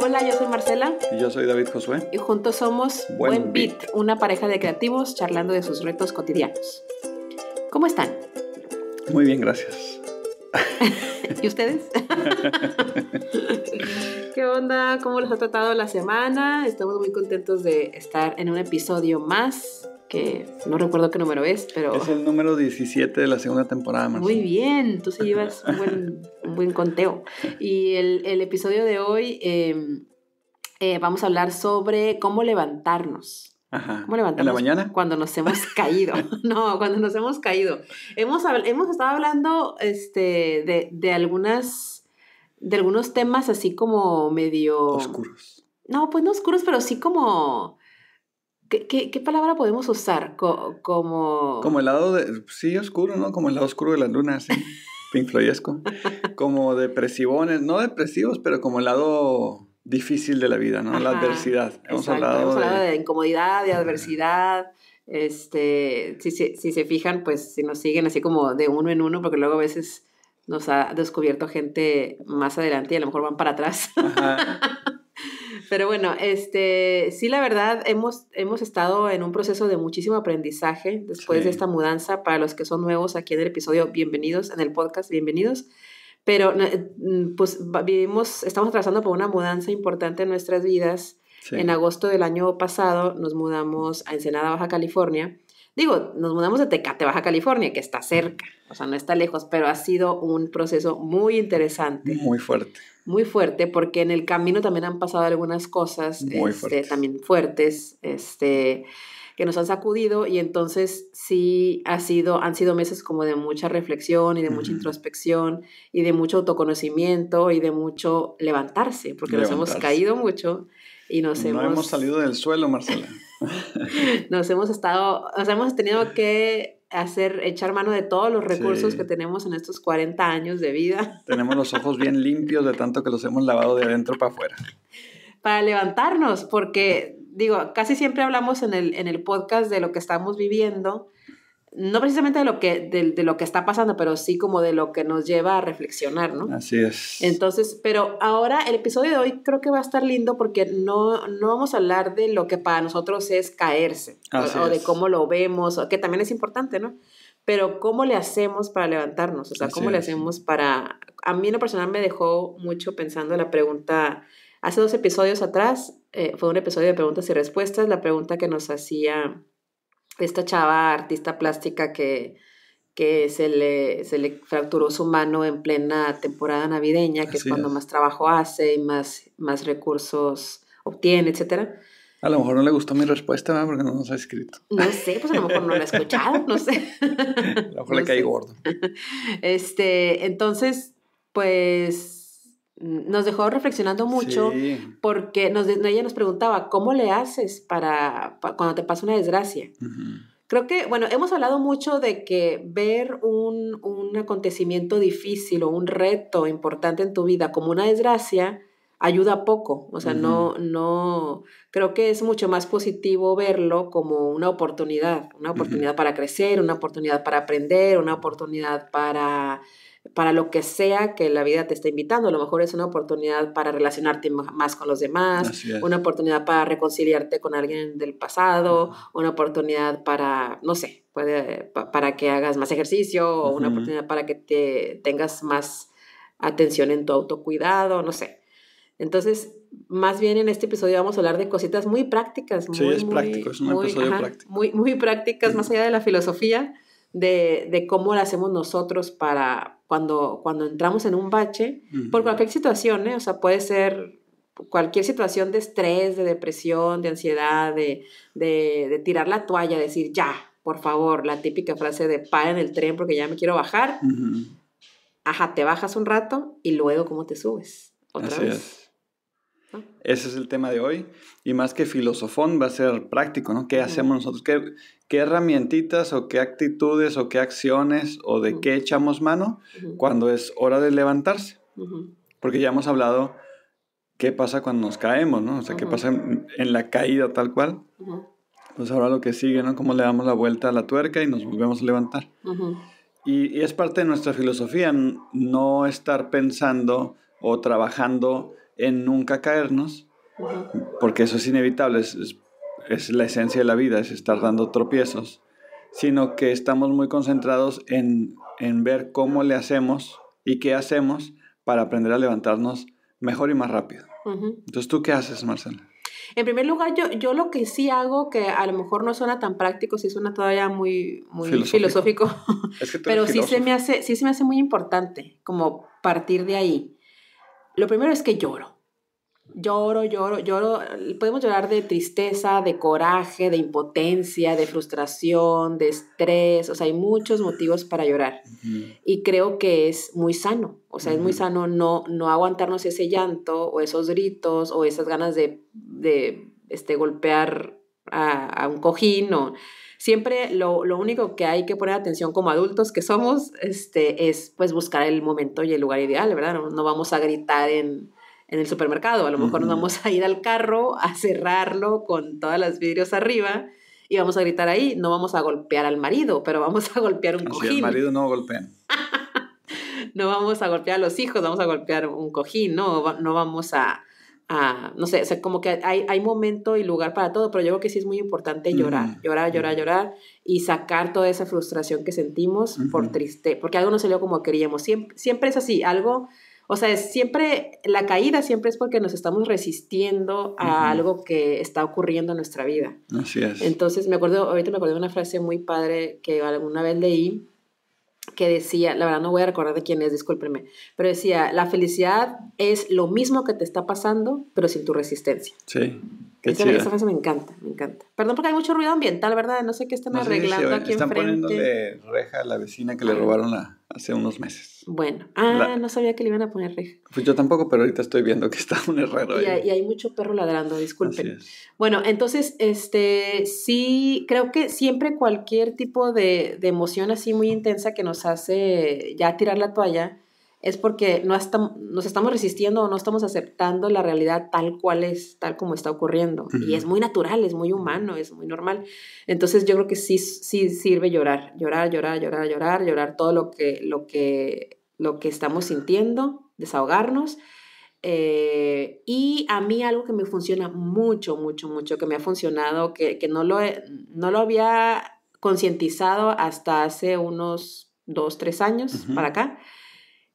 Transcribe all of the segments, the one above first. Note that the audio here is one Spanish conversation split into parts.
Hola, yo soy Marcela. Y yo soy David Josué. Y juntos somos Buen, Beat, una pareja de creativos charlando de sus retos cotidianos. ¿Cómo están? Muy bien, gracias. ¿Y ustedes? ¿Qué onda? ¿Cómo les ha tratado la semana? Estamos muy contentos de estar en un episodio más que no recuerdo qué número es, pero... Es el número 17 de la segunda temporada, Muy bien, tú sí llevas un buen, conteo. Y el, episodio de hoy em, eh, vamos a hablar sobre cómo levantarnos. Ajá. ¿Cómo levantarnos? ¿En la mañana? Cuando nos hemos caído. no, cuando nos hemos caído. Hemos, hemos estado hablando este, de, de algunas... De algunos temas así como medio... Oscuros. No, pues no oscuros, pero sí como ¿Qué, palabra podemos usar? como... Como el lado, de, sí, oscuro, ¿no? Como el lado oscuro de la luna, sí. Pink Como depresivones, no depresivos, pero como el lado difícil de la vida, ¿no? la adversidad. Hemos hablado, de... incomodidad, de adversidad. Este, si, si, se fijan, pues si nos siguen así como de uno en uno, porque luego a veces nos ha descubierto gente más adelante y a lo mejor van para atrás. Ajá. Pero bueno, este, sí, la verdad, hemos, estado en un proceso de muchísimo aprendizaje después de esta mudanza. Para los que son nuevos aquí en el episodio, bienvenidos, en el podcast, bienvenidos. Pero mm, pues vivimos, estamos atravesando por una mudanza importante en nuestras vidas. En agosto del año pasado nos mudamos a Ensenada, Baja California Digo, nos mudamos de Tecate, Baja California, que está cerca, o sea, no está lejos, pero ha sido un proceso muy interesante. Muy fuerte. Muy fuerte, porque en el camino también han pasado algunas cosas este, también fuertes, este, que nos han sacudido y entonces sí ha sido, han sido meses como de mucha reflexión y de mucha introspección y de mucho autoconocimiento y de mucho levantarse, porque nos hemos caído mucho y nos hemos... no hemos salido del suelo, Marcela. Nos hemos estado, o hemos tenido que hacer, echar mano de todos los recursos que tenemos en estos 40 años de vida. Tenemos los ojos bien limpios de tanto que los hemos lavado de adentro para afuera. Para levantarnos, porque digo, casi siempre hablamos en el podcast de lo que estamos viviendo, no precisamente de lo, que, de, lo que está pasando, pero sí como de lo que nos lleva a reflexionar, ¿no? Así es. Entonces, pero ahora el episodio de hoy creo que va a estar lindo porque no, no vamos a hablar de lo que para nosotros es caerse, o, de cómo lo vemos, o que también es importante, ¿no? Pero cómo le hacemos para levantarnos, o sea, cómo le hacemos para... A mí en lo personal me dejó mucho pensando la pregunta, hace dos episodios atrás, eh, fue un episodio de preguntas y respuestas, la pregunta que nos hacía esta chava artista plástica que, que se, le, fracturó su mano en plena temporada navideña, que es cuando más trabajo hace y más, más recursos obtiene, etc. A lo mejor no le gustó mi respuesta, ¿verdad? Porque no nos ha escrito. No sé, pues a lo mejor no la ha escuchado, no sé. A lo mejor le cae gordo. Este, entonces, pues nos dejó reflexionando mucho porque ella nos preguntaba, ¿cómo le haces para, cuando te pasa una desgracia? Creo que, bueno, hemos hablado mucho de que ver un, un, acontecimiento difícil o un reto importante en tu vida como una desgracia ayuda poco, o sea, no, no, creo que es mucho más positivo verlo como una oportunidad, una oportunidad para crecer, una oportunidad para aprender, una oportunidad para, para lo que sea que la vida te está invitando, a lo mejor es una oportunidad para relacionarte más con los demás, una oportunidad para reconciliarte con alguien del pasado, una oportunidad para, no sé, puede, para que hagas más ejercicio, una oportunidad para que te tengas más atención en tu autocuidado, no sé. Entonces, más bien en este episodio vamos a hablar de cositas muy prácticas. Muy, sí, muy, práctico, es muy, Muy, prácticas, más allá de la filosofía, de, cómo la hacemos nosotros para cuando, cuando entramos en un bache, por cualquier situación, ¿eh? o sea, puede ser cualquier situación de estrés, de depresión, de ansiedad, de, tirar la toalla, decir ya, por favor, la típica frase de para en el tren porque ya me quiero bajar. Ajá, te bajas un rato y luego cómo te subes otra vez. Ah. Ese es el tema de hoy. Y más que filosofón, va a ser práctico, ¿no? ¿Qué hacemos nosotros? ¿Qué, qué herramientitas o qué actitudes o qué acciones o de qué echamos mano cuando es hora de levantarse? Porque ya hemos hablado qué pasa cuando nos caemos, ¿no? O sea, qué pasa en, la caída tal cual. Pues ahora lo que sigue, ¿no? Cómo le damos la vuelta a la tuerca y nos volvemos a levantar. y es parte de nuestra filosofía no estar pensando o trabajando en nunca caernos, porque eso es inevitable, es, es, la esencia de la vida, es estar dando tropiezos, sino que estamos muy concentrados en, en ver cómo le hacemos y qué hacemos para aprender a levantarnos mejor y más rápido. Entonces, ¿tú qué haces, Marcela? En primer lugar, yo, yo lo que sí hago, que a lo mejor no suena tan práctico, sí suena todavía muy, filosófico, pero sí se, me hace, sí se me hace muy importante como partir de ahí lo primero es que lloro. Lloro, lloro, lloro. Podemos llorar de tristeza, de coraje, de impotencia, de frustración, de estrés. O sea, hay muchos motivos para llorar. Y creo que es muy sano. O sea, es muy sano no, no aguantarnos ese llanto o esos gritos o esas ganas de, este, golpear a, a un cojín. O, Siempre lo, único que hay que poner atención como adultos que somos este, es pues buscar el momento y el lugar ideal, ¿verdad? No, vamos a gritar en, el supermercado, a lo mejor nos vamos a ir al carro a cerrarlo con todas las vidrios arriba y vamos a gritar ahí, no vamos a golpear al marido, pero vamos a golpear un cojín. Si el marido no golpea. no vamos a golpear a los hijos, vamos a golpear un cojín, no, no vamos a no sé, como que hay, momento y lugar para todo, pero yo creo que sí es muy importante llorar, mm, llorar, mm. llorar, llorar y sacar toda esa frustración que sentimos por triste, porque algo no salió como queríamos, siempre, es así, algo... O sea, siempre la caída siempre es porque nos estamos resistiendo a algo que está ocurriendo en nuestra vida. Así es. Entonces, me acuerdo, ahorita me acuerdo de una frase muy padre que alguna vez leí, que decía, la verdad no voy a recordar de quién es, discúlpenme, pero decía, la felicidad es lo mismo que te está pasando, pero sin tu resistencia. Sí. Qué me encanta, me encanta. Perdón porque hay mucho ruido ambiental, ¿verdad? No sé qué están arreglando aquí enfrente. Están poniendo reja a la vecina que le ah. robaron hace unos meses. Bueno, ah, no sabía que le iban a poner reja. Pues yo tampoco, pero ahorita estoy viendo que está un error ahí. Y hay mucho perro ladrando, disculpen. Bueno, entonces, este, sí, creo que siempre cualquier tipo de, de emoción así muy intensa que nos hace ya tirar la toalla, es porque no estamos nos estamos resistiendo o no estamos aceptando la realidad tal cual es, tal como está ocurriendo. Y es muy natural, es muy humano, es muy normal. Entonces yo creo que sí, sí sirve llorar, llorar, llorar, llorar, llorar, llorar todo lo que, lo que, lo que estamos sintiendo, desahogarnos. Eh, y a mí algo que me funciona mucho, mucho, mucho, que me ha funcionado, que, no, lo no lo había concientizado hasta hace unos dos, tres años para acá,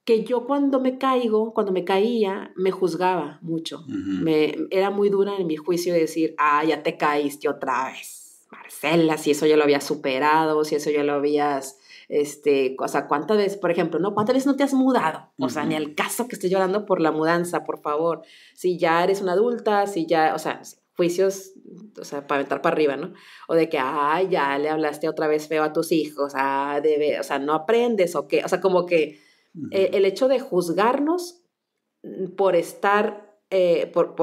que yo cuando me caigo, cuando me caía, me juzgaba mucho. me, era muy dura en mi juicio decir, ah, ya te caíste otra vez, Marcela, si eso ya lo habías superado, si eso ya lo habías, este, o sea, ¿cuántas veces, por ejemplo, no? ¿Cuántas veces no te has mudado? O sea, ni al caso que estoy llorando por la mudanza, por favor. Si ya eres una adulta, si ya, o sea, juicios, o sea, para aventar para arriba, ¿no? O de que, ah, ya le hablaste otra vez feo a tus hijos, ah, debe, o sea, no aprendes o qué, o sea, como que eh, el hecho de juzgarnos mm, por estar, eh, por,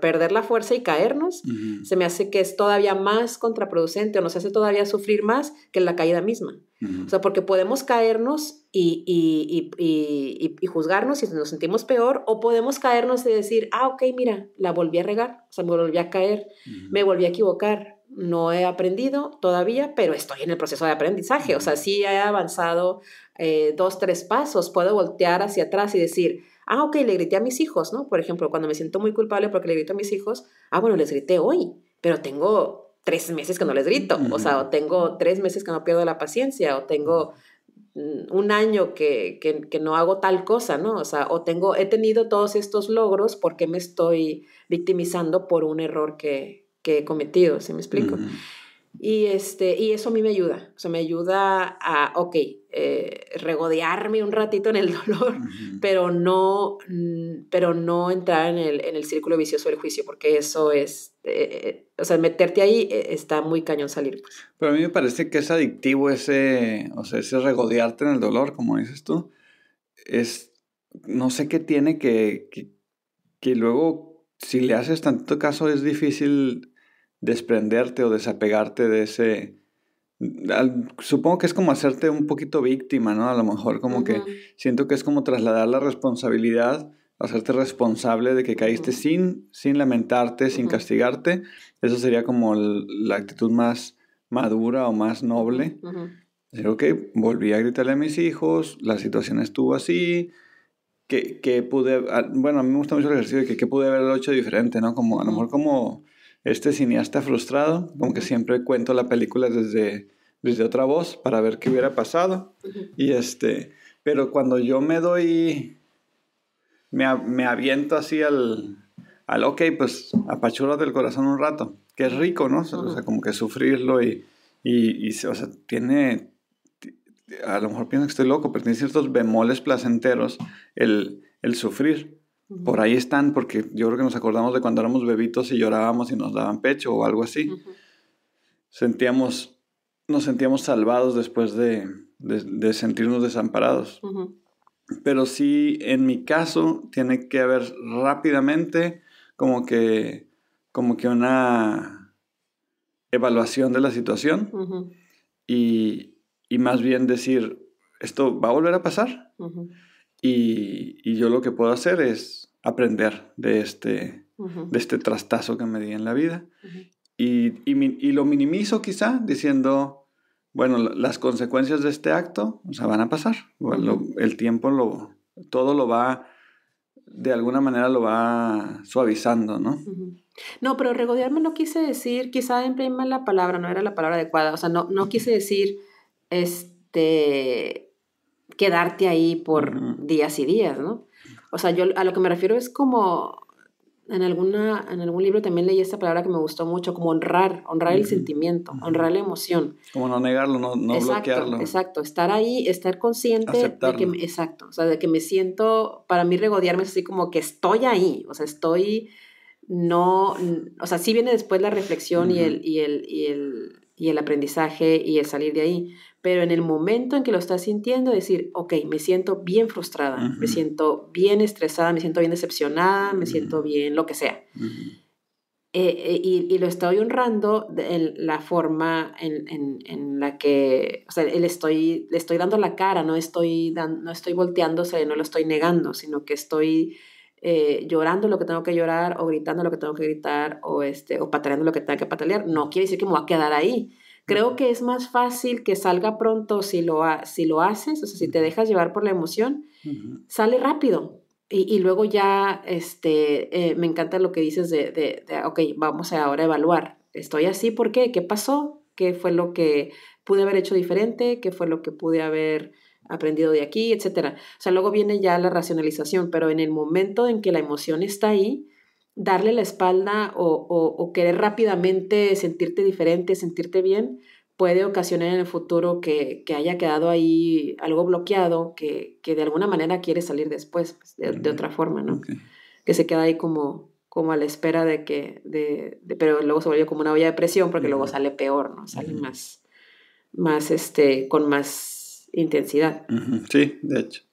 perder la fuerza y caernos, se me hace que es todavía más contraproducente o nos hace todavía sufrir más que la caída misma. O sea, porque podemos caernos y, y, juzgarnos y nos sentimos peor, o podemos caernos y decir, ah, ok, mira, la volví a regar, o sea, me volví a caer, me volví a equivocar, no he aprendido todavía, pero estoy en el proceso de aprendizaje. O sea, sí he avanzado eh, dos, tres pasos. Puedo voltear hacia atrás y decir, ah, ok, le grité a mis hijos, ¿no? Por ejemplo, cuando me siento muy culpable porque le grito a mis hijos, ah, bueno, les grité hoy, pero tengo tres meses que no les grito. O sea, o tengo tres meses que no pierdo la paciencia, o tengo mm, un año que, que, no hago tal cosa, ¿no? O sea, o tengo, he tenido todos estos logros porque me estoy victimizando por un error que, que he cometido, ¿se me explico? Y, este, y eso a mí me ayuda, o sea, me ayuda a, ok, eh, regodearme un ratito en el dolor, pero, no, mm, pero no entrar en el, en el círculo vicioso del juicio, porque eso es, este, o sea, meterte ahí eh, está muy cañón salir. Pues. Pero a mí me parece que es adictivo ese, o sea, ese regodearte en el dolor, como dices tú, es, no sé qué tiene que, que luego, si le haces tanto caso, es difícil desprenderte o desapegarte de ese... supongo que es como hacerte un poquito víctima, ¿no? A lo mejor como que siento que es como trasladar la responsabilidad, hacerte responsable de que caíste sin, sin lamentarte, sin castigarte. Eso sería como la actitud más madura o más noble. Decir, ok, volví a gritarle a mis hijos, la situación estuvo así, que, que pude, ah, bueno, a mí me gusta mucho el ejercicio de que, que pude haberlo hecho diferente, ¿no? Como a lo mejor como este cineasta frustrado, aunque siempre cuento la película desde, desde otra voz para ver qué hubiera pasado. Y este, pero cuando yo me doy, me, me aviento así al, al, ok, pues apachuras del corazón un rato, que es rico, ¿no? O sea, como que sufrirlo y, y, y, o sea, tiene, a lo mejor pienso que estoy loco, pero tiene ciertos bemoles placenteros el, el sufrir. Por ahí están, porque yo creo que nos acordamos de cuando éramos bebitos y llorábamos y nos daban pecho o algo así. Sentíamos, nos sentíamos salvados después de, sentirnos desamparados. Pero sí, en mi caso, tiene que haber rápidamente como que, como que una evaluación de la situación y, y, más bien decir, ¿esto va a volver a pasar? Y, yo lo que puedo hacer es aprender de este, de este trastazo que me di en la vida. y, lo minimizo quizá diciendo, bueno, las consecuencias de este acto o van a pasar. el tiempo lo, todo lo va, de alguna manera lo va suavizando, ¿no? No, pero regodearme no quise decir, quizá en prima la palabra, no era la palabra adecuada. O sea, no, no quise decir, este quedarte ahí por días y días, ¿no? O sea, yo a lo que me refiero es como, en, alguna, en algún libro también leí esta palabra que me gustó mucho, como honrar, honrar el sentimiento, honrar la emoción. Como no negarlo, no, no exacto, bloquearlo. Exacto, estar ahí, estar consciente de que, exacto, o sea, de que me siento, para mí regodearme es así como que estoy ahí, o sea, estoy, no, o sea, sí viene después la reflexión y el, y el, y el y el aprendizaje y el salir de ahí pero en el momento en que lo estás sintiendo, decir, ok, me siento bien frustrada, me siento bien estresada, me siento bien decepcionada, me siento bien lo que sea. Eh, eh, y, y, lo estoy honrando en la forma en, en, en la que, o sea, le estoy, le estoy dando la cara, no estoy, no estoy volteándose, no lo estoy negando, sino que estoy... Eh, llorando lo que tengo que llorar o gritando lo que tengo que gritar o, este, o pataleando lo que tengo que patalear, no quiere decir que me va a quedar ahí, Creo que es más fácil que salga pronto si lo, si lo haces, o sea, si te dejas llevar por la emoción, sale rápido. Y, luego ya, este, eh, me encanta lo que dices de, de, ok, vamos a ahora evaluar. Estoy así, ¿por qué? ¿Qué pasó? ¿Qué fue lo que pude haber hecho diferente? ¿Qué fue lo que pude haber aprendido de aquí? Etcétera. O sea, luego viene ya la racionalización, pero en el momento en que la emoción está ahí, darle la espalda o, querer rápidamente sentirte diferente, sentirte bien, puede ocasionar en el futuro que, haya quedado ahí algo bloqueado, que, de alguna manera quiere salir después, pues, de, otra forma, ¿no? Que se queda ahí como, como a la espera de que, de, pero luego se vuelve como una olla de presión porque luego sale peor, ¿no? Sale más, más, este, con más intensidad. Sí, de hecho.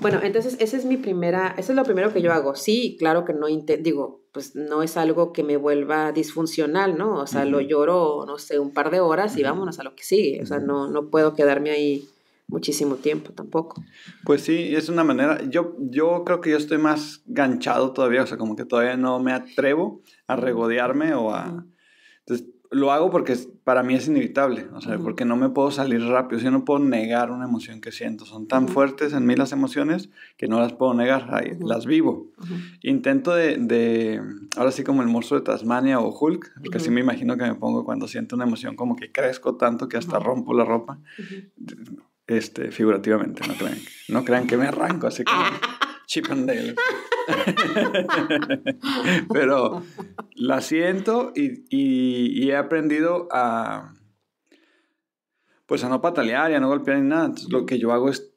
Bueno, entonces esa es mi primera, eso es lo primero que yo hago. Sí, claro que no digo, pues no es algo que me vuelva disfuncional, ¿no? O sea, lo lloro, no sé, un par de horas y vámonos a lo que sigue. O sea, no, no puedo quedarme ahí muchísimo tiempo tampoco. Pues sí, es una manera, yo, yo creo que yo estoy más ganchado todavía, o sea, como que todavía no me atrevo a regodearme o a lo hago porque para mí es inevitable, o porque no me puedo salir rápido, yo no puedo negar una emoción que siento. Son tan fuertes en mí las emociones que no las puedo negar, las vivo. Intento de, ahora sí como el morso de Tasmania o Hulk, porque así me imagino que me pongo cuando siento una emoción como que crezco tanto que hasta rompo la ropa, este, figurativamente, no crean, no crean que me arranco, así ah. que... Chip and Dale. Pero la siento y, he aprendido a. Pues a no patalear y a no golpear ni nada. lo que yo hago es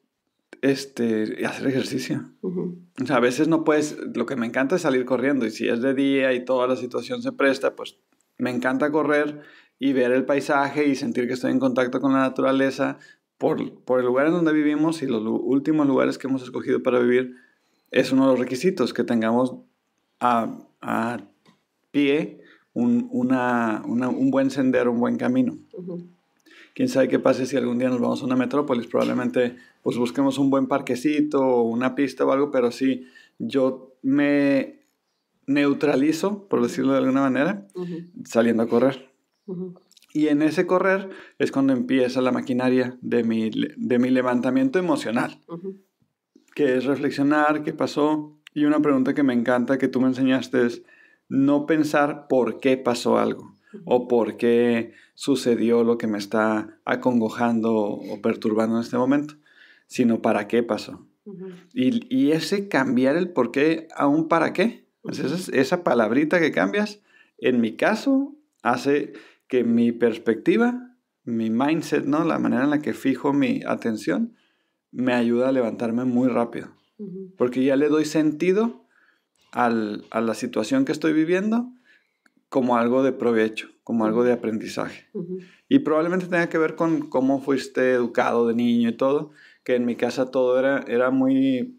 este, hacer ejercicio. O sea, a veces no puedes. Lo que me encanta es salir corriendo. Y si es de día y toda la situación se presta, pues me encanta correr y ver el paisaje y sentir que estoy en contacto con la naturaleza por, por el lugar en donde vivimos y los últimos lugares que hemos escogido para vivir es uno de los requisitos, que tengamos a, pie un, buen sendero, un buen camino. Quién sabe qué pase si algún día nos vamos a una metrópolis, probablemente pues busquemos un buen parquecito, o una pista o algo, pero sí, yo me neutralizo, por decirlo de alguna manera, saliendo a correr. Y en ese correr es cuando empieza la maquinaria de mi, de mi levantamiento emocional que es reflexionar qué pasó. Y una pregunta que me encanta que tú me enseñaste es no pensar por qué pasó algo o por qué sucedió lo que me está acongojando o perturbando en este momento, sino para qué pasó. y, ese cambiar el por qué a un para qué, pues esa, esa palabrita que cambias, en mi caso, hace que mi perspectiva, mi mindset, ¿no? la manera en la que fijo mi atención, me ayuda a levantarme muy rápido. Porque ya le doy sentido a la situación que estoy viviendo como algo de provecho, como algo de aprendizaje. Y probablemente tenga que ver con cómo fuiste educado de niño y todo, que en mi casa todo era, era muy...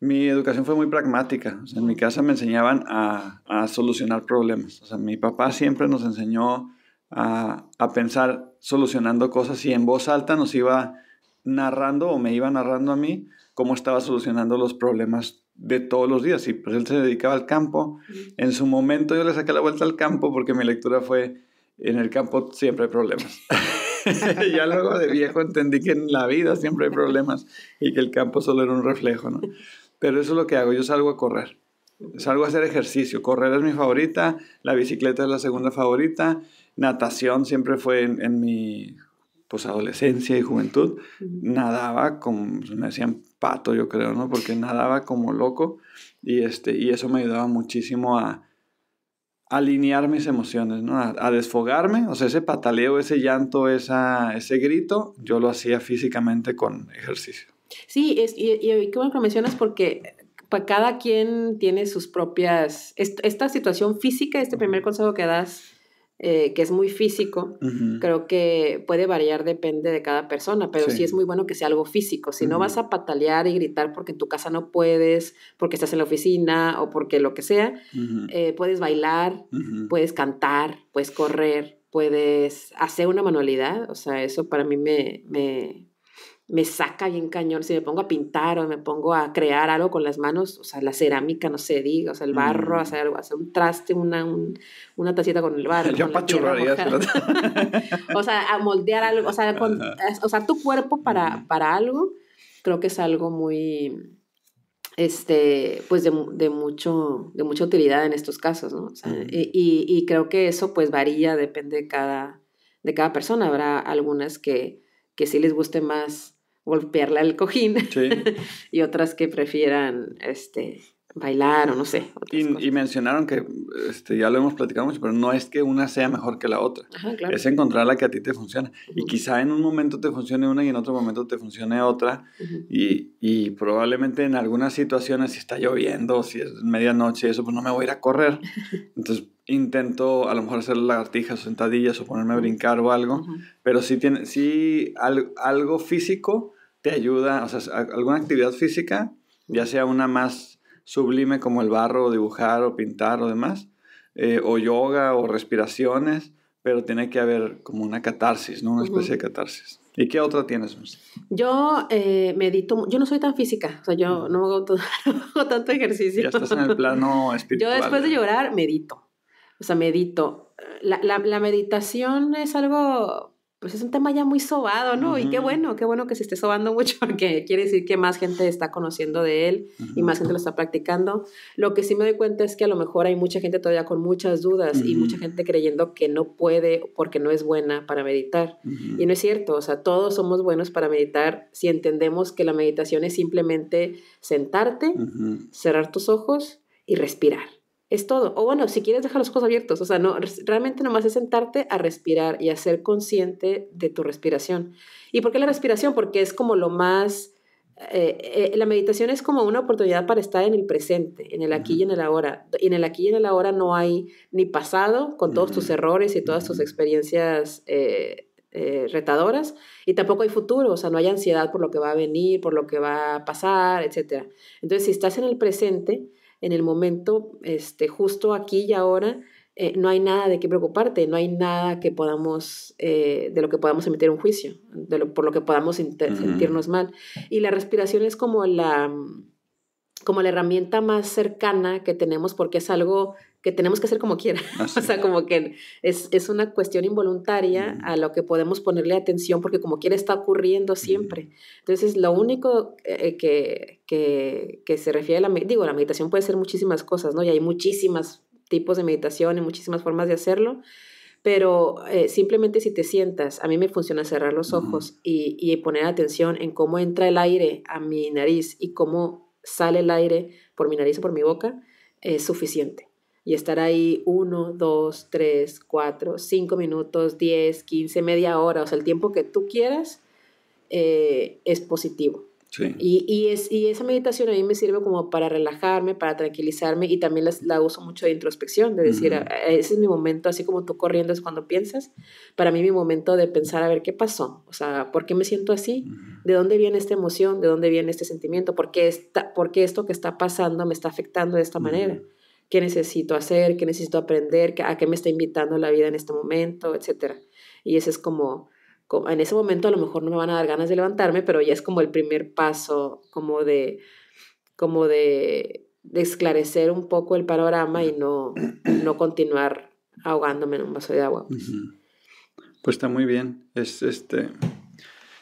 Mi educación fue muy pragmática. en mi casa me enseñaban a, solucionar problemas. O sea, mi papá siempre nos enseñó a, a pensar solucionando cosas y en voz alta nos iba narrando o me iba narrando a mí cómo estaba solucionando los problemas de todos los días. Y pues él se dedicaba al campo. En su momento yo le saqué la vuelta al campo porque mi lectura fue, en el campo siempre hay problemas. ya luego de viejo entendí que en la vida siempre hay problemas y que el campo solo era un reflejo, ¿no? Pero eso es lo que hago, yo salgo a correr, salgo a hacer ejercicio, correr es mi favorita, la bicicleta es la segunda favorita, natación siempre fue en mi pues adolescencia y juventud, nadaba como, pues, me decían pato yo creo, ¿no? Porque nadaba como loco y, este, y eso me ayudaba muchísimo a, alinear mis emociones, ¿no? A, desfogarme, o sea, ese pataleo, ese llanto, esa, ese grito, yo lo hacía físicamente con ejercicio. Sí, es, y, y qué bueno que mencionas porque para pues, cada quien tiene sus propias, esta situación física, este primer consejo que das, eh, que es muy físico, creo que puede variar, depende de cada persona, pero sí, es muy bueno que sea algo físico. Si no vas a patalear y gritar porque en tu casa no puedes, porque estás en la oficina o porque lo que sea, eh, puedes bailar, puedes cantar, puedes correr, puedes hacer una manualidad. O sea, eso para mí me me saca bien cañón. Si me pongo a pintar o me pongo a crear algo con las manos, o sea, la cerámica, no sé, diga, o sea, el barro, mm. hacer, algo, hacer un traste, una, una tacita con el barro. o sea, a moldear algo, o sea, con, o sea tu cuerpo para, para algo, creo que es algo muy, este, pues de, mucho, de mucha utilidad en estos casos, ¿no? Mm. y, creo que eso pues varía, depende de cada, de cada persona. Habrá algunas que, que sí les guste más golpearla al cojín sí. y otras que prefieran este, bailar o no sé. Y, mencionaron que, este, ya lo hemos platicado mucho, pero no es que una sea mejor que la otra. Es encontrar la que a ti te funciona. Y quizá en un momento te funcione una y en otro momento te funcione otra. y, y, probablemente en algunas situaciones, si está lloviendo, si es medianoche eso, pues no me voy a ir a correr. Entonces intento a lo mejor hacer lagartijas, sentadillas o ponerme a brincar o algo. Pero si tiene, si algo físico te ayuda, o sea, alguna actividad física, ya sea una más sublime como el barro, o dibujar o pintar o demás, eh, o yoga o respiraciones, pero tiene que haber como una catarsis, ¿no? Una especie de catarsis. ¿Y qué otra tienes? Yo eh, medito, yo no soy tan física, o sea, yo no hago, tanto ejercicio. Ya estás en el plano espiritual. Yo después de llorar medito, o sea, medito. La, la, la meditación es algo pues es un tema ya muy sobado, ¿no? Y qué bueno, qué bueno que se esté sobando mucho porque quiere decir que más gente está conociendo de él y más gente lo está practicando. Lo que sí me doy cuenta es que a lo mejor hay mucha gente todavía con muchas dudas y mucha gente creyendo que no puede porque no es buena para meditar. Y no es cierto, o sea, todos somos buenos para meditar si entendemos que la meditación es simplemente sentarte, cerrar tus ojos y respirar. Es todo. O bueno, si quieres dejar los ojos abiertos, o sea, no, realmente nomás es sentarte a respirar y a ser consciente de tu respiración. ¿Y por qué la respiración? Porque es como lo más... Eh, eh, la meditación es como una oportunidad para estar en el presente, en el aquí y en el ahora. Y en el aquí y en el ahora no hay ni pasado con todos tus errores y todas tus experiencias eh, retadoras, y tampoco hay futuro, o sea, no hay ansiedad por lo que va a venir, por lo que va a pasar, etc. Entonces, si estás en el presente, en el momento, este, justo aquí y ahora, eh, no hay nada de qué preocuparte, no hay nada que podamos, eh, de lo que podamos emitir un juicio, de lo, por lo que podamos sentirnos mal. Y la respiración es como la como la herramienta más cercana que tenemos porque es algo que tenemos que hacer como quiera. Ah, o sea, como que es, una cuestión involuntaria a lo que podemos ponerle atención porque como quiera está ocurriendo siempre. Entonces, lo único eh, que, se refiere a la, digo, la meditación puede ser muchísimas cosas, ¿no? Y hay muchísimos tipos de meditación y muchísimas formas de hacerlo. Pero eh, simplemente si te sientas, a mí me funciona cerrar los ojos y, y poner atención en cómo entra el aire a mi nariz y cómo sale el aire por mi nariz o por mi boca, es suficiente. Y estar ahí 1, 2, 3, 4, 5 minutos, 10, 15, media hora, o sea, el tiempo que tú quieras, eh, es positivo. Y, y, es, y esa meditación a mí me sirve como para relajarme, para tranquilizarme y también la uso mucho de introspección, de decir, ah, ese es mi momento, así como tú corriendo es cuando piensas, para mí mi momento de pensar a ver qué pasó, o sea, ¿por qué me siento así? ¿De dónde viene esta emoción? ¿De dónde viene este sentimiento? ¿Por qué, esto que está pasando me está afectando de esta manera? ¿Qué necesito hacer? ¿Qué necesito aprender? ¿A qué me está invitando la vida en este momento? Etcétera. Y ese es como en ese momento a lo mejor no me van a dar ganas de levantarme, pero ya es como el primer paso, como de, como de, esclarecer un poco el panorama y no, no continuar ahogándome en un vaso de agua. Pues. pues, está muy bien. Es, este,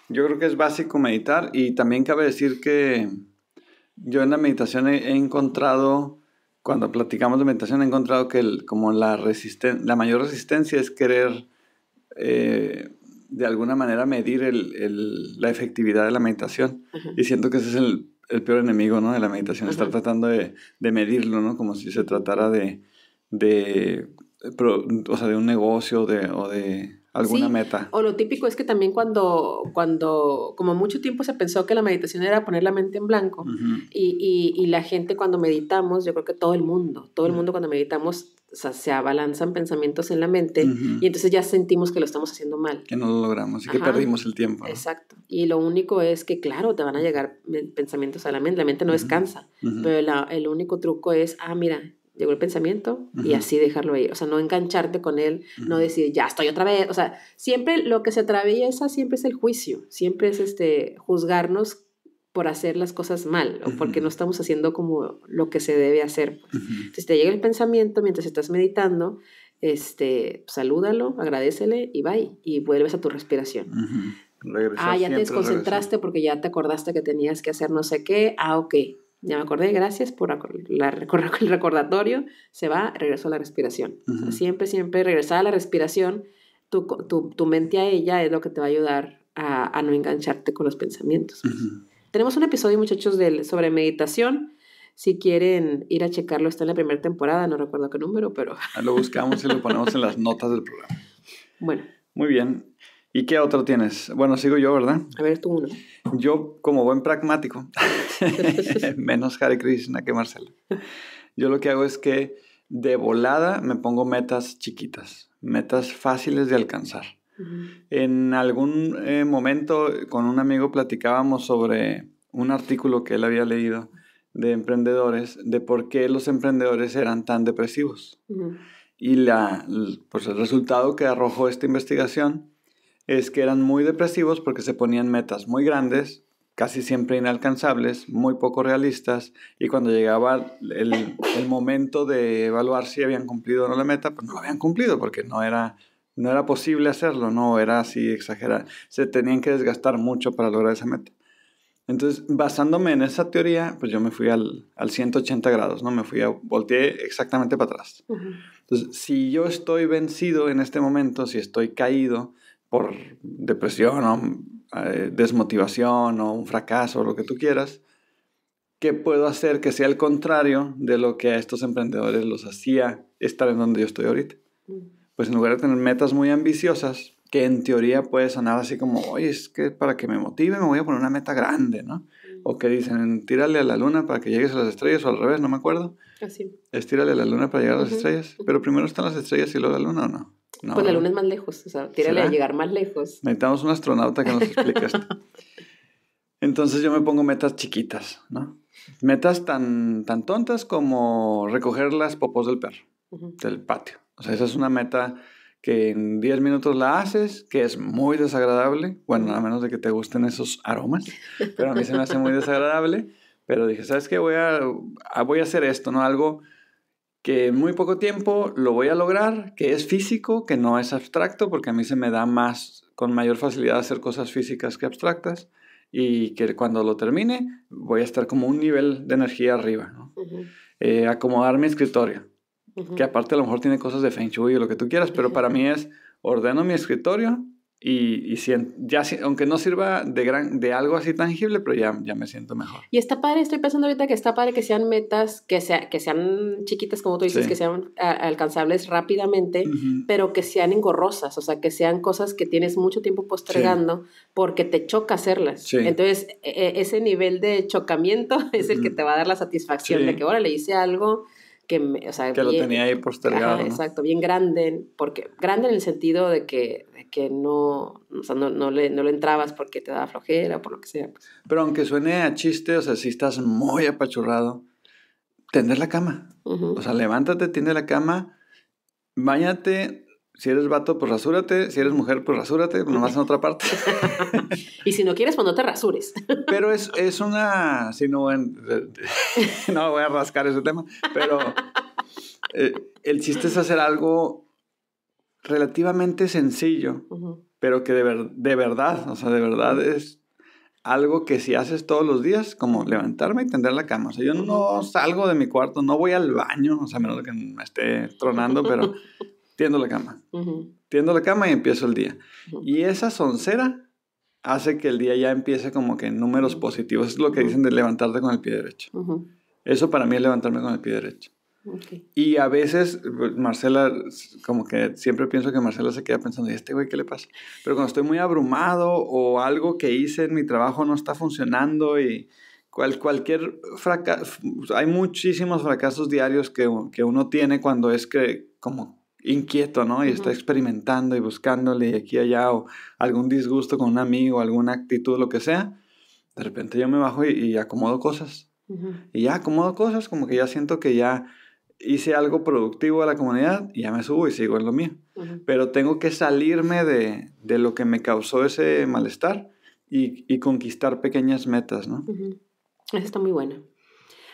yo creo que es básico meditar y también cabe decir que yo en la meditación he, encontrado, cuando platicamos de meditación, he encontrado que como la, la mayor resistencia es querer... Eh, de alguna manera medir el, la efectividad de la meditación. Y siento que ese es el, peor enemigo ¿no? de la meditación, estar tratando de, medirlo, ¿no? como si se tratara de, de, o de un negocio o de alguna meta. O lo típico es que también cuando, cuando, como mucho tiempo se pensó que la meditación era poner la mente en blanco y, y, la gente cuando meditamos, yo creo que todo el mundo, todo el mundo cuando meditamos o sea, se abalanzan pensamientos en la mente y entonces ya sentimos que lo estamos haciendo mal. Que no lo logramos y que perdimos el tiempo. Exacto. Y lo único es que, claro, te van a llegar pensamientos a la mente, la mente no descansa, pero el único truco es, ah, mira, llegó el pensamiento y así dejarlo ahí o sea, no engancharte con él, no decir, ya estoy otra vez, o sea, siempre lo que se atraviesa siempre es el juicio, siempre es este, juzgarnos por hacer las cosas mal o porque no estamos haciendo como lo que se debe hacer. Pues. Si Entonces te llega el pensamiento mientras estás meditando, este, pues, salúdalo, agradecele y bye, y vuelves a tu respiración. Ah, ya te desconcentraste porque ya te acordaste que tenías que hacer no sé qué. Ah, ok, ya me acordé, gracias por la, el recordatorio. Se va, regreso a la respiración. siempre, siempre regresar a la respiración, tu, tu, tu, mente a ella es lo que te va a ayudar a, a no engancharte con los pensamientos. Pues. Tenemos un episodio, muchachos, sobre meditación. Si quieren ir a checarlo, está en la primera temporada, no recuerdo qué número, pero... Lo buscamos y lo ponemos en las notas del programa. Bueno. Muy bien. ¿Y qué otro tienes? Bueno, sigo yo, ¿verdad? A ver, tú uno. Yo, como buen pragmático, menos Harry Krishna que Marcela, yo lo que hago es que de volada me pongo metas chiquitas, metas fáciles de alcanzar. En algún eh, momento con un amigo platicábamos sobre un artículo que él había leído de emprendedores, de por qué los emprendedores eran tan depresivos. Y la, pues el resultado que arrojó esta investigación es que eran muy depresivos porque se ponían metas muy grandes, casi siempre inalcanzables, muy poco realistas, y cuando llegaba el, el momento de evaluar si habían cumplido o no la meta, pues no lo habían cumplido porque no era no era posible hacerlo, no, era así exagerar. Se tenían que desgastar mucho para lograr esa meta. Entonces, basándome en esa teoría, pues yo me fui al, 180 grados, ¿no? Me fui a, volteé exactamente para atrás. Entonces, si yo estoy vencido en este momento, si estoy caído por depresión o eh, desmotivación o un fracaso o lo que tú quieras, ¿qué puedo hacer que sea el contrario de lo que a estos emprendedores los hacía estar en donde yo estoy ahorita? Mm pues en lugar de tener metas muy ambiciosas, que en teoría puede sonar así como, oye, es que para que me motive me voy a poner una meta grande, ¿no? Mm. O que dicen, tírale a la luna para que llegues a las estrellas, o al revés, no me acuerdo. Así. Es tírale a la luna para llegar a las estrellas. Pero primero están las estrellas y luego la luna, ¿o no? no pues la luna es más lejos, o sea, tírale a llegar más lejos. Necesitamos un astronauta que nos explique esto. Entonces yo me pongo metas chiquitas, ¿no? Metas tan, tan tontas como recoger las popos del perro, del patio. O sea, esa es una meta que en 10 minutos la haces, que es muy desagradable, bueno, a menos de que te gusten esos aromas, pero a mí se me hace muy desagradable, pero dije, ¿sabes qué? Voy a, ah, voy a hacer esto, ¿no? Algo que en muy poco tiempo lo voy a lograr, que es físico, que no es abstracto, porque a mí se me da más, con mayor facilidad hacer cosas físicas que abstractas, y que cuando lo termine voy a estar como un nivel de energía arriba, ¿no? Eh, acomodar mi escritorio que aparte a lo mejor tiene cosas de Feng Shui o lo que tú quieras, pero para mí es ordeno mi escritorio y, y ya, aunque no sirva de, gran, de algo así tangible, pero ya, ya me siento mejor. Y está padre, estoy pensando ahorita que está padre que sean metas, que, sea, que sean chiquitas, como tú dices, que sean alcanzables rápidamente, pero que sean engorrosas, o sea, que sean cosas que tienes mucho tiempo postergando porque te choca hacerlas. Entonces, e, e, ese nivel de chocamiento es el que te va a dar la satisfacción de que, ahora le hice algo que, o lo tenía ahí postergado. Exacto, bien grande, porque grande en el sentido de que, que no, o sea, no, no, le, entrabas porque te daba flojera o por lo que sea. Pues. Pero aunque suene a chiste, o sea, si estás muy apachurrado, tender la cama. O sea, levántate, tiende la cama, váyate si eres vato, pues rasúrate. Si eres mujer, pues rasúrate. Nomás en otra parte. y si no quieres, pues no te rasures. pero es, una... Si no, voy a rascar ese tema. Pero eh, el chiste es hacer algo relativamente sencillo, pero que de, de verdad, o sea, de verdad es algo que si haces todos los días, como levantarme y tender la cama. O sea, yo no salgo de mi cuarto, no voy al baño, o sea, menos que me esté tronando, pero tiendo la cama. Tiendo la cama y empiezo el día. Y esa soncera hace que el día ya empiece como que en números positivos. Es lo que dicen de levantarte con el pie derecho. Eso para mí es levantarme con el pie derecho. Y a veces, pues, Marcela, como que siempre pienso que Marcela se queda pensando, ¿y este güey qué le pasa? Pero cuando estoy muy abrumado o algo que hice en mi trabajo no está funcionando y cual, cualquier fracaso, hay muchísimos fracasos diarios que, que uno tiene cuando es que como inquieto, ¿no? Y está experimentando y buscándole aquí y allá o algún disgusto con un amigo, alguna actitud, lo que sea. De repente yo me bajo y, acomodo cosas. Y ya acomodo cosas, como que ya siento que ya hice algo productivo a la comunidad y ya me subo y sigo en lo mío. Pero tengo que salirme de, lo que me causó ese malestar y, y conquistar pequeñas metas, ¿no? Eso está muy bueno.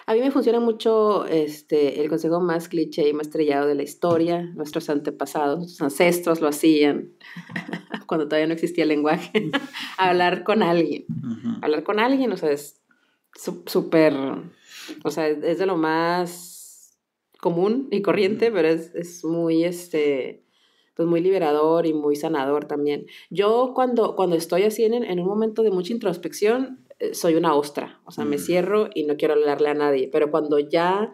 A mí me funciona mucho este, el consejo más cliché y más estrellado de la historia. Nuestros antepasados, nuestros ancestros lo hacían cuando todavía no existía el lenguaje. hablar con alguien. Hablar con alguien, o sea, es súper, o sea, es de lo más común y corriente, pero es, muy, este, pues, muy liberador y muy sanador también. Yo cuando, cuando estoy así en, en un momento de mucha introspección, soy una ostra, o sea, me mm. cierro y no quiero hablarle a nadie, pero cuando ya,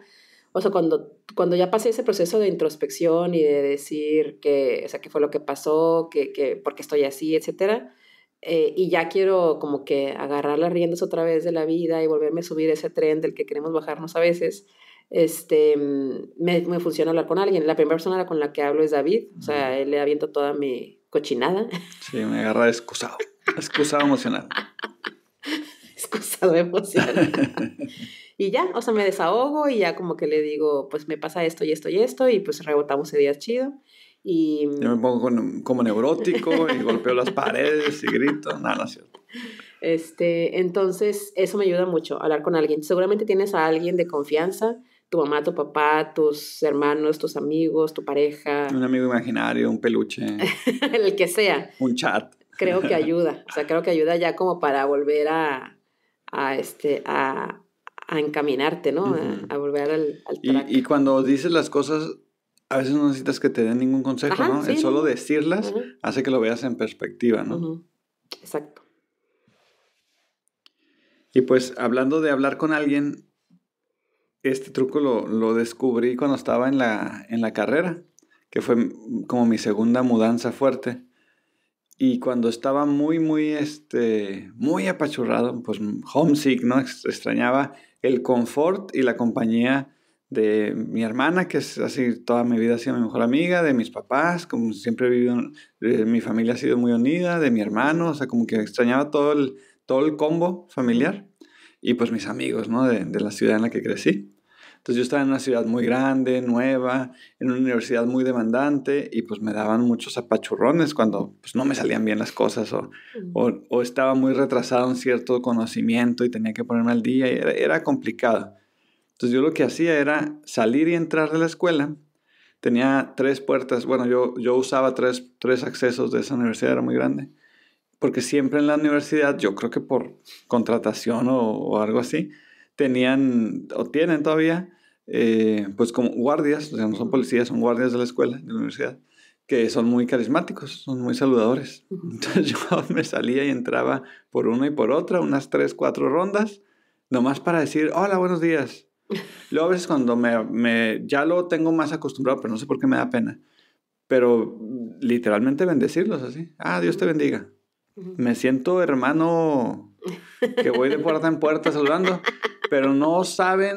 o sea, cuando, cuando ya pasé ese proceso de introspección y de decir que, o sea, qué fue lo que pasó, que, que, por qué estoy así, etcétera, eh, y ya quiero como que agarrar las riendas otra vez de la vida y volverme a subir ese tren del que queremos bajarnos a veces, este, me, me funciona hablar con alguien. La primera persona con la que hablo es David, o sea, él le aviento toda mi cochinada. Sí, me agarra excusado, excusado emocional. excusado emocional. y ya, o sea, me desahogo y ya como que le digo, pues me pasa esto y esto y esto y pues rebotamos ese día chido. Y... Yo me pongo como neurótico y golpeo las paredes y grito, nada, no cierto. Este, entonces, eso me ayuda mucho, hablar con alguien. Seguramente tienes a alguien de confianza, tu mamá, tu papá, tus hermanos, tus amigos, tu pareja. Un amigo imaginario, un peluche. el que sea. Un chat. Creo que ayuda, o sea, creo que ayuda ya como para volver a, a, este, a, encaminarte, ¿no? a, volver al, Y, cuando dices las cosas, a veces no necesitas que te den ningún consejo, ¿no? El solo decirlas hace que lo veas en perspectiva, ¿no? Exacto. Y pues hablando de hablar con alguien, este truco lo, lo descubrí cuando estaba en la, en la carrera, que fue como mi segunda mudanza fuerte. Y cuando estaba muy, muy, este, muy apachurrado, pues homesick, ¿no? Extrañaba el confort y la compañía de mi hermana, que es así, toda mi vida ha sido mi mejor amiga, de mis papás, como siempre he vivido, eh, mi familia ha sido muy unida, de mi hermano, o sea, como que extrañaba todo el, todo el combo familiar y pues mis amigos, ¿no? de la ciudad en la que crecí. Entonces yo estaba en una ciudad muy grande, nueva, en una universidad muy demandante y pues me daban muchos apachurrones cuando pues, no me salían bien las cosas o, mm. estaba muy retrasado en cierto conocimiento y tenía que ponerme al día y era, complicado. Entonces yo lo que hacía era salir y entrar de la escuela. Tenía tres puertas, bueno, yo, usaba tres, accesos de esa universidad, era muy grande porque siempre en la universidad, yo creo que por contratación o algo así, tenían o tienen todavía, eh, pues como guardias, o sea, no son policías, son guardias de la escuela, de la universidad, que son muy carismáticos, son muy saludadores. Entonces yo me salía y entraba por una y por otra, unas tres, cuatro rondas, nomás para decir, hola, buenos días. Luego a veces cuando me, me ya lo tengo más acostumbrado, pero no sé por qué me da pena. Pero literalmente bendecirlos así. Ah, Dios te bendiga. Me siento hermano que voy de puerta en puerta saludando. pero no saben,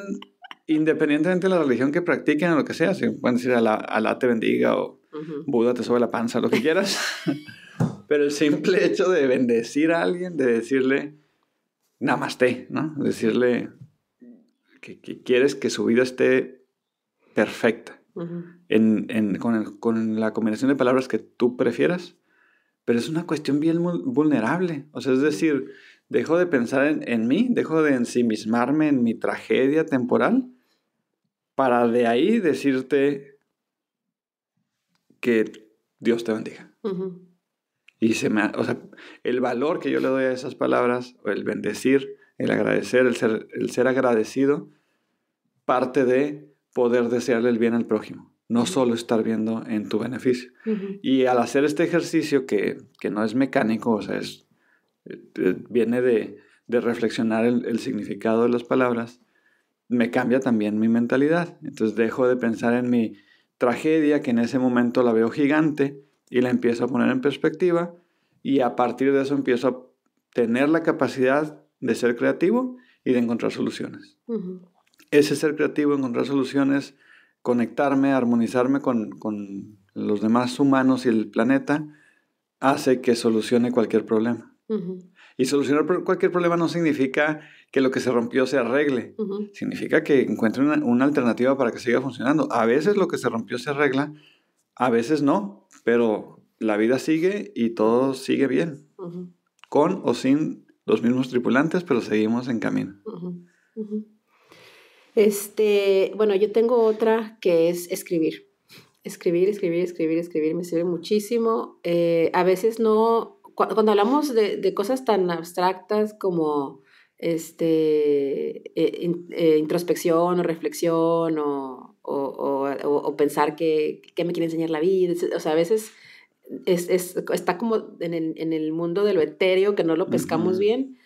independientemente de la religión que practiquen o lo que sea, si pueden decir Alá, te bendiga o Buda te sube la panza, lo que quieras, pero el simple hecho de bendecir a alguien, de decirle namaste, ¿no? Decirle que, quieres que su vida esté perfecta. en, en, con, con, la combinación de palabras que tú prefieras, pero es una cuestión bien vulnerable. O sea, es decir, dejo de pensar en, mí, dejo de ensimismarme en mi tragedia temporal, para de ahí decirte que Dios te bendiga. Y se me, el valor que yo le doy a esas palabras, el bendecir, el agradecer, el ser, el ser agradecido, parte de poder desearle el bien al prójimo, no solo estar viendo en tu beneficio. Y al hacer este ejercicio que, que no es mecánico, o sea, es eh, viene de, reflexionar el, significado de las palabras, me cambia también mi mentalidad. Entonces dejo de pensar en mi tragedia, que en ese momento la veo gigante, y la empiezo a poner en perspectiva, y a partir de eso empiezo a tener la capacidad de ser creativo y de encontrar soluciones. Ese ser creativo, encontrar soluciones, conectarme, armonizarme con los demás humanos y el planeta, hace que solucione cualquier problema. Y solucionar cualquier problema no significa que lo que se rompió se arregle, significa que encuentre una, alternativa para que siga funcionando. A veces lo que se rompió se arregla, a veces no, pero la vida sigue y todo sigue bien, con o sin los mismos tripulantes, pero seguimos en camino. Este, bueno, yo tengo otra que es escribir. Escribir, escribir, escribir, escribir, me sirve muchísimo. Eh, a veces no cuando, hablamos de, de, cosas tan abstractas como este, eh, eh, introspección o reflexión o, o, o, pensar qué me quiere enseñar la vida, o sea, a veces es, es, está como en el, en el, mundo de lo etéreo que no lo pescamos bien,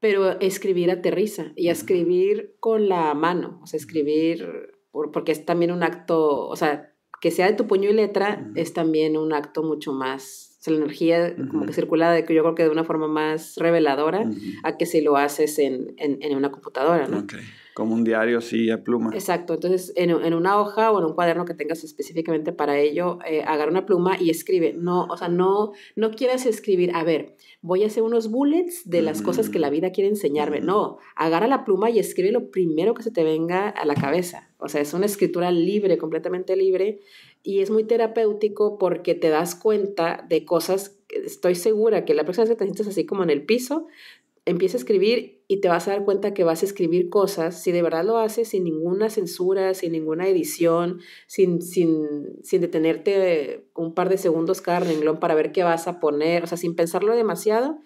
pero escribir aterriza y escribir con la mano, o sea, escribir, porque es también un acto, o sea, que sea de tu puño y letra es también un acto mucho más la energía como que circulada, de que yo creo que de una forma más reveladora, a que si lo haces en, en, en una computadora, ¿no? Como un diario, sí, a pluma. Exacto, entonces en, en, una hoja o en un cuaderno que tengas específicamente para ello, eh, agarra una pluma y escribe. No, o sea, no, no quieras escribir, a ver, voy a hacer unos bullets de las cosas que la mm. vida quiere enseñarme. No, agarra la pluma y escribe lo primero que se te venga a la cabeza. O sea, es una escritura libre, completamente libre, y es muy terapéutico porque te das cuenta de cosas, estoy segura que la próxima vez que te sientes así como en el piso, empieza a escribir y te vas a dar cuenta que vas a escribir cosas, si de verdad lo haces sin ninguna censura, sin ninguna edición, sin, sin, sin detenerte un par de segundos cada renglón para ver qué vas a poner, o sea, sin pensarlo demasiado,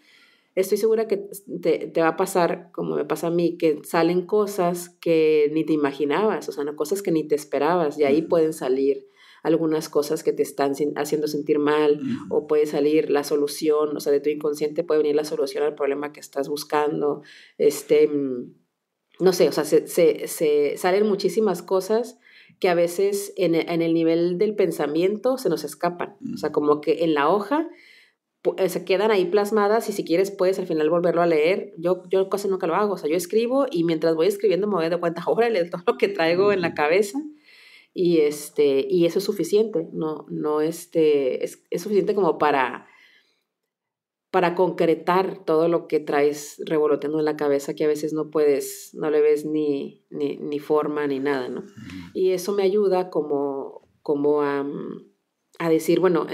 estoy segura que te, te, va a pasar, como me pasa a mí, que salen cosas que ni te imaginabas, o sea, no, cosas que ni te esperabas, y ahí pueden salir algunas cosas que te están haciendo sentir mal o puede salir la solución, o sea, de tu inconsciente puede venir la solución al problema que estás buscando, este, mm, no sé, o sea, se, salen muchísimas cosas que a veces en, el nivel del pensamiento se nos escapan, o sea, como que en la hoja eh, se quedan ahí plasmadas y si quieres puedes al final volverlo a leer. Yo, yo casi nunca lo hago, o sea, yo escribo y mientras voy escribiendo me voy a cuenta, órale, todo lo que traigo en la cabeza y, este, y eso es suficiente, no, no este, es, suficiente como para, para concretar todo lo que traes revoloteando en la cabeza que a veces no puedes, no le ves ni, ni, ni forma ni nada, ¿no? Y eso me ayuda como, como a... Mm, a decir, bueno,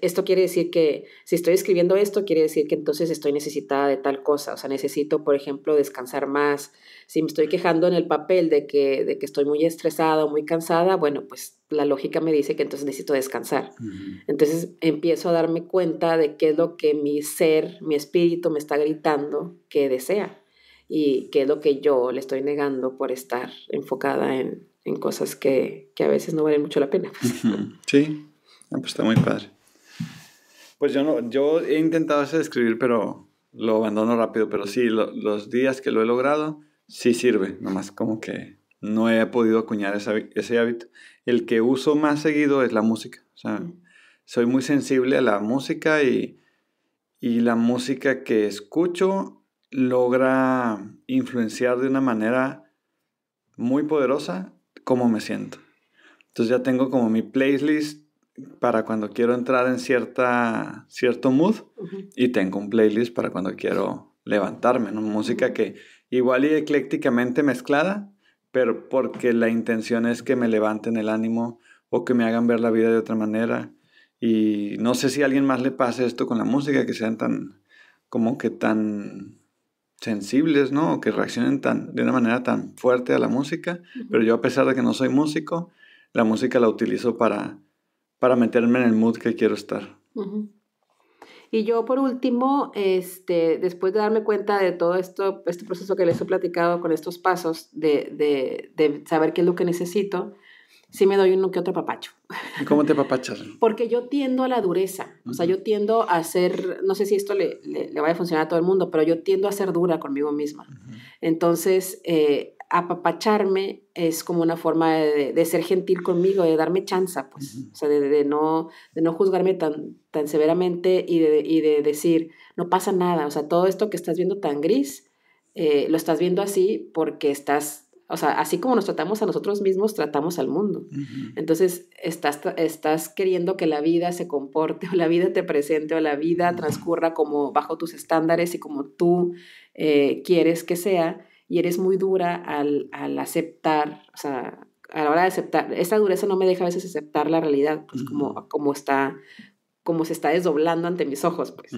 esto quiere decir que si estoy escribiendo esto, quiere decir que entonces estoy necesitada de tal cosa, o sea, necesito, por ejemplo, descansar más. Si me estoy quejando en el papel de que, de que estoy muy estresada o muy cansada, bueno, pues la lógica me dice que entonces necesito descansar. Entonces empiezo a darme cuenta de qué es lo que mi ser, mi espíritu me está gritando que desea y qué es lo que yo le estoy negando por estar enfocada en, en cosas que, que a veces no valen mucho la pena. Pues. Sí, Ah, pues está muy padre. Pues yo, no, yo he intentado ese escribir, pero lo abandono rápido. Pero sí, los días que lo he logrado, sí sirve. Nomás como que no he podido acuñar ese hábito. El que uso más seguido es la música. Mm. soy muy sensible a la música y, y la música que escucho logra influenciar de una manera muy poderosa cómo me siento. Entonces ya tengo como mi playlist para cuando quiero entrar en cierta, cierto mood y tengo un playlist para cuando quiero levantarme, una Música que igual y eclécticamente mezclada, pero porque la intención es que me levanten el ánimo o que me hagan ver la vida de otra manera. Y no sé si a alguien más le pase esto con la música, que sean tan, como que tan sensibles, ¿no? O que reaccionen tan, de una manera tan fuerte a la música. Pero yo a pesar de que no soy músico, la música la utilizo para para meterme en el mood que quiero estar. Y yo por último, este, después de darme cuenta de todo esto, este proceso que les he platicado con estos pasos de, saber qué es lo que necesito, sí me doy uno que otro papacho. ¿Y cómo te papachas? Porque yo tiendo a la dureza, o sea, yo tiendo a ser, no sé si esto le, le, vaya a funcionar a todo el mundo, pero yo tiendo a ser dura conmigo misma. Entonces, eh, apapacharme es como una forma de, ser gentil conmigo, de darme chance pues, o sea, de, no, de no juzgarme tan, tan severamente y de, decir, no pasa nada, o sea, todo esto que estás viendo tan gris, eh, lo estás viendo así porque estás, o sea, así como nos tratamos a nosotros mismos, tratamos al mundo. Entonces, estás, estás queriendo que la vida se comporte o la vida te presente o la vida transcurra como bajo tus estándares y como tú eh, quieres que sea y eres muy dura al, aceptar, o sea, a la hora de aceptar, Esa dureza no me deja a veces aceptar la realidad, pues como, como está, como se está desdoblando ante mis ojos, pues.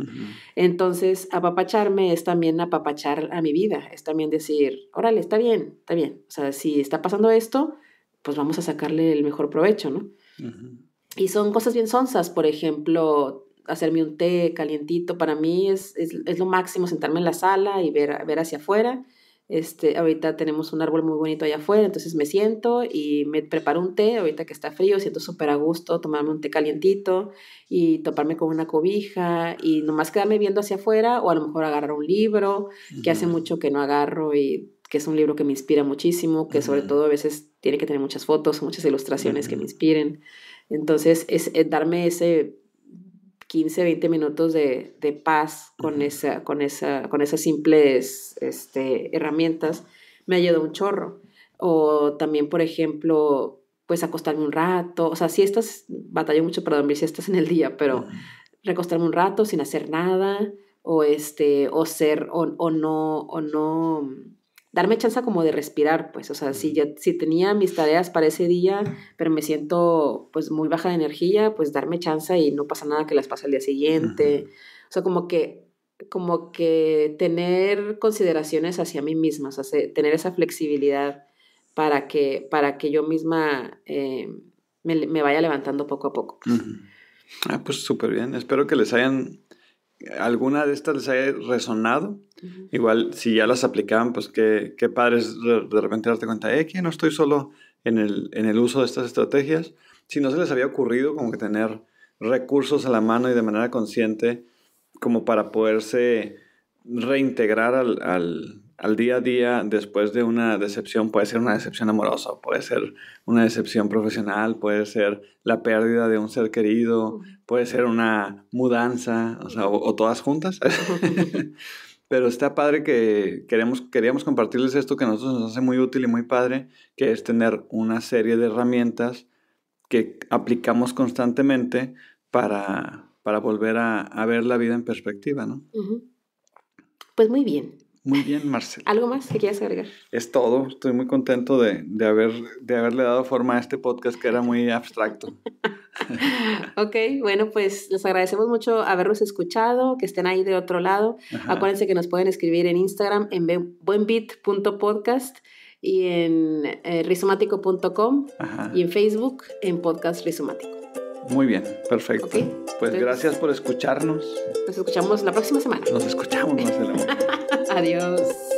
Entonces, apapacharme es también apapachar a mi vida, es también decir, órale, está bien, está bien, o sea, si está pasando esto, pues vamos a sacarle el mejor provecho, ¿no? Y son cosas bien sonsas, por ejemplo, hacerme un té calientito, para mí es, lo máximo sentarme en la sala y ver, ver hacia afuera este, ahorita tenemos un árbol muy bonito allá afuera, entonces me siento y me preparo un té, ahorita que está frío, siento súper a gusto tomarme un té calientito y toparme con una cobija y nomás quedarme viendo hacia afuera o a lo mejor agarrar un libro, que hace mucho que no agarro y que es un libro que me inspira muchísimo, que sobre todo a veces tiene que tener muchas fotos, muchas ilustraciones que me inspiren. Entonces es eh, darme ese 15, 20 minutos de, paz con, esa, con, esa, con esas simples este, herramientas, me ha ayuda un chorro. O también, por ejemplo, pues acostarme un rato, o sea, si estás, batallo mucho para dormir si estás en el día, pero recostarme un rato sin hacer nada, o este, o ser, o no, o no darme chance como de respirar, pues, o sea, si si tenía mis tareas para ese día, pero me siento pues muy baja de energía, pues darme chance y no pasa nada que las pase al día siguiente. O sea, como que como que tener consideraciones hacia mí misma, o tener esa flexibilidad para que, para que yo misma eh, me, vaya levantando poco a poco. Pues. Ah, pues súper bien. Espero que les hayan alguna de estas les haya resonado. Igual, si ya las aplicaban, pues qué, qué padre es de, repente darte cuenta, eh, que no estoy solo en el, en el uso de estas estrategias. Si no se les había ocurrido como que tener recursos a la mano y de manera consciente como para poderse reintegrar al al día a día, después de una decepción, puede ser una decepción amorosa, puede ser una decepción profesional, puede ser la pérdida de un ser querido, puede ser una mudanza, o, todas juntas. Pero está padre que queremos, queríamos compartirles esto que a nosotros nos hace muy útil y muy padre, que es tener una serie de herramientas que aplicamos constantemente para, para volver a, ver la vida en perspectiva, ¿no? Pues muy bien. Muy bien, Marcel. ¿Algo más que quieras agregar? Es todo. Estoy muy contento de, haber, de haberle dado forma a este podcast que era muy abstracto. ok, bueno, pues les agradecemos mucho habernos escuchado, que estén ahí de otro lado. Acuérdense que nos pueden escribir en Instagram en buenbit.podcast y en eh, rizomático.com y en Facebook en Podcast Rizomático. Muy bien, perfecto. Pues gracias por escucharnos. Nos escuchamos la próxima semana. Nos escuchamos, Adiós.